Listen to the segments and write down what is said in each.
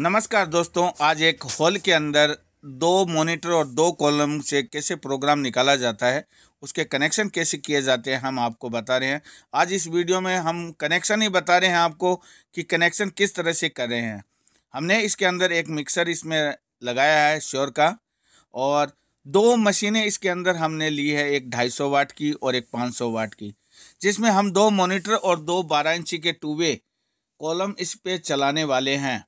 नमस्कार दोस्तों आज एक हॉल के अंदर दो मॉनिटर और दो कॉलम से कैसे प्रोग्राम निकाला जाता है उसके कनेक्शन कैसे किए जाते हैं हम आपको बता रहे हैं आज इस वीडियो में हम कनेक्शन ही बता रहे हैं आपको कि कनेक्शन किस तरह से कर रहे हैं हमने इसके अंदर एक मिक्सर इसमें लगाया है श्योर का और दो मशीनें इसके अंदर हमने ली है एक ढाई वाट की और एक पाँच वाट की जिसमें हम दो मोनीटर और दो बारह इंची के टूबे कॉलम इस पर चलाने वाले हैं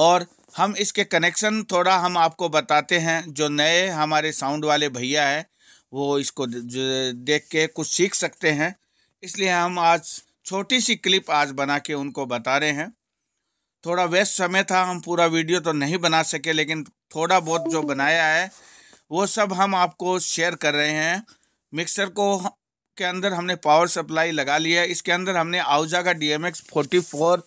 और हम इसके कनेक्शन थोड़ा हम आपको बताते हैं जो नए हमारे साउंड वाले भैया हैं वो इसको देख के कुछ सीख सकते हैं इसलिए हम आज छोटी सी क्लिप आज बना के उनको बता रहे हैं थोड़ा वेस्ट समय था हम पूरा वीडियो तो नहीं बना सके लेकिन थोड़ा बहुत जो बनाया है वो सब हम आपको शेयर कर रहे हैं मिक्सर को के अंदर हमने पावर सप्लाई लगा लिया इसके अंदर हमने आउजा का D M X forty four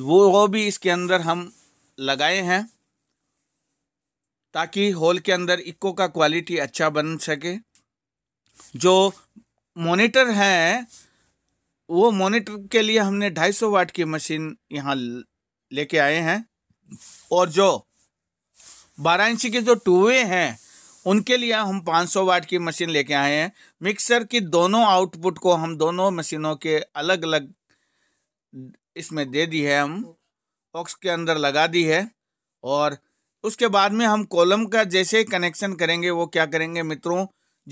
वो भी इसके अंदर हम लगाए हैं ताकि हॉल के अंदर इको का क्वालिटी अच्छा बन सके जो मॉनिटर हैं वो मॉनिटर के लिए हमने 250 वाट की मशीन यहाँ लेके आए हैं और जो 12 इंची के जो टूवे हैं उनके लिए हम 500 वाट की मशीन लेके आए हैं मिक्सर की दोनों आउटपुट को हम दोनों मशीनों के अलग अलग इसमें दे दी है हम बॉक्स के अंदर लगा दी है और उसके बाद में हम कॉलम का जैसे कनेक्शन करेंगे वो क्या करेंगे मित्रों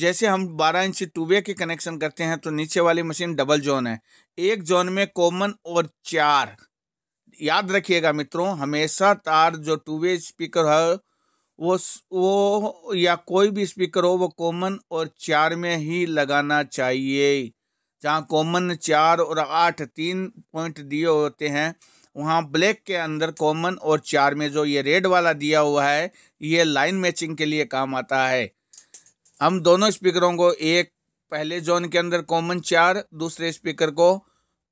जैसे हम 12 इंची टूबे के कनेक्शन करते हैं तो नीचे वाली मशीन डबल जोन है एक जोन में कॉमन और चार याद रखिएगा मित्रों हमेशा तार जो टूबे स्पीकर है वो वो या कोई भी स्पीकर हो वो कॉमन और चार में ही लगाना चाहिए जहाँ कॉमन चार और आठ तीन पॉइंट दिए होते हैं वहाँ ब्लैक के अंदर कॉमन और चार में जो ये रेड वाला दिया हुआ है ये लाइन मैचिंग के लिए काम आता है हम दोनों स्पीकरों को एक पहले जोन के अंदर कॉमन चार दूसरे स्पीकर को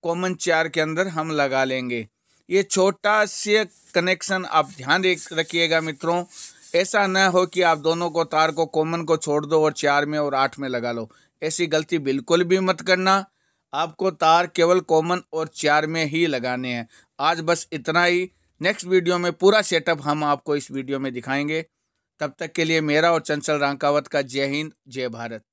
कॉमन चार के अंदर हम लगा लेंगे ये छोटा से कनेक्शन आप ध्यान रखिएगा मित्रों ऐसा न हो कि आप दोनों को तार को कॉमन को छोड़ दो और चार में और आठ में लगा लो ऐसी गलती बिल्कुल भी मत करना आपको तार केवल कॉमन और चार में ही लगाने हैं आज बस इतना ही नेक्स्ट वीडियो में पूरा सेटअप हम आपको इस वीडियो में दिखाएंगे तब तक के लिए मेरा और चंचल रांकावत का जय हिंद जय भारत